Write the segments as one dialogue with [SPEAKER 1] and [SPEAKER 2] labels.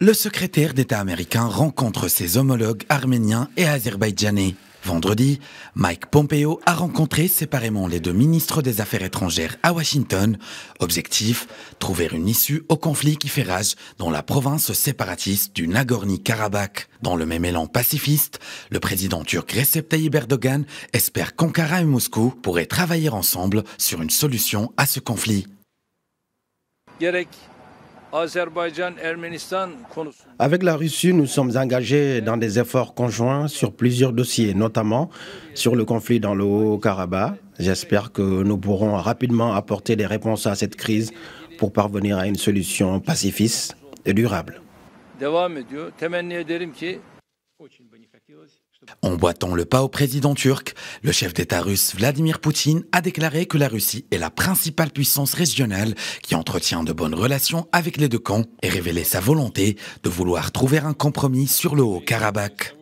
[SPEAKER 1] Le secrétaire d'État américain rencontre ses homologues arméniens et azerbaïdjanais. Vendredi, Mike Pompeo a rencontré séparément les deux ministres des Affaires étrangères à Washington. Objectif trouver une issue au conflit qui fait rage dans la province séparatiste du Nagorno-Karabakh. Dans le même élan pacifiste, le président turc Recep Tayyip Erdogan espère qu'Ankara et Moscou pourraient travailler ensemble sur une solution à ce conflit.
[SPEAKER 2] Avec la Russie, nous sommes engagés dans des efforts conjoints sur plusieurs dossiers, notamment sur le conflit dans le Haut-Karabakh. J'espère que nous pourrons rapidement apporter des réponses à cette crise pour parvenir à une solution pacifiste et durable.
[SPEAKER 1] En boitant le pas au président turc, le chef d'État russe Vladimir Poutine a déclaré que la Russie est la principale puissance régionale qui entretient de bonnes relations avec les deux camps et révélé sa volonté de vouloir trouver un compromis sur le Haut-Karabakh.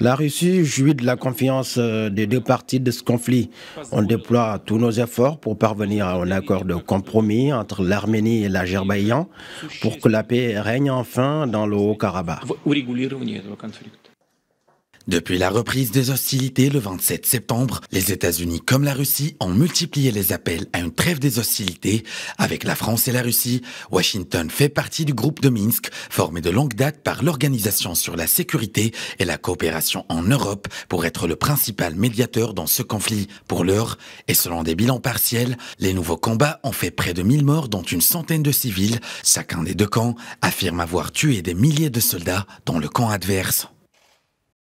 [SPEAKER 2] La Russie jouit de la confiance euh, des deux parties de ce conflit. On déploie tous nos efforts pour parvenir à un accord de compromis entre l'Arménie et l'Azerbaïdjan pour que la paix règne enfin
[SPEAKER 1] dans le Haut-Karabakh. Depuis la reprise des hostilités le 27 septembre, les États-Unis comme la Russie ont multiplié les appels à une trêve des hostilités. Avec la France et la Russie, Washington fait partie du groupe de Minsk, formé de longue date par l'Organisation sur la sécurité et la coopération en Europe pour être le principal médiateur dans ce conflit. Pour l'heure, et selon des bilans partiels, les nouveaux combats ont fait près de 1000 morts dont une centaine de civils. Chacun des deux camps affirme avoir tué des milliers de soldats dans le camp adverse.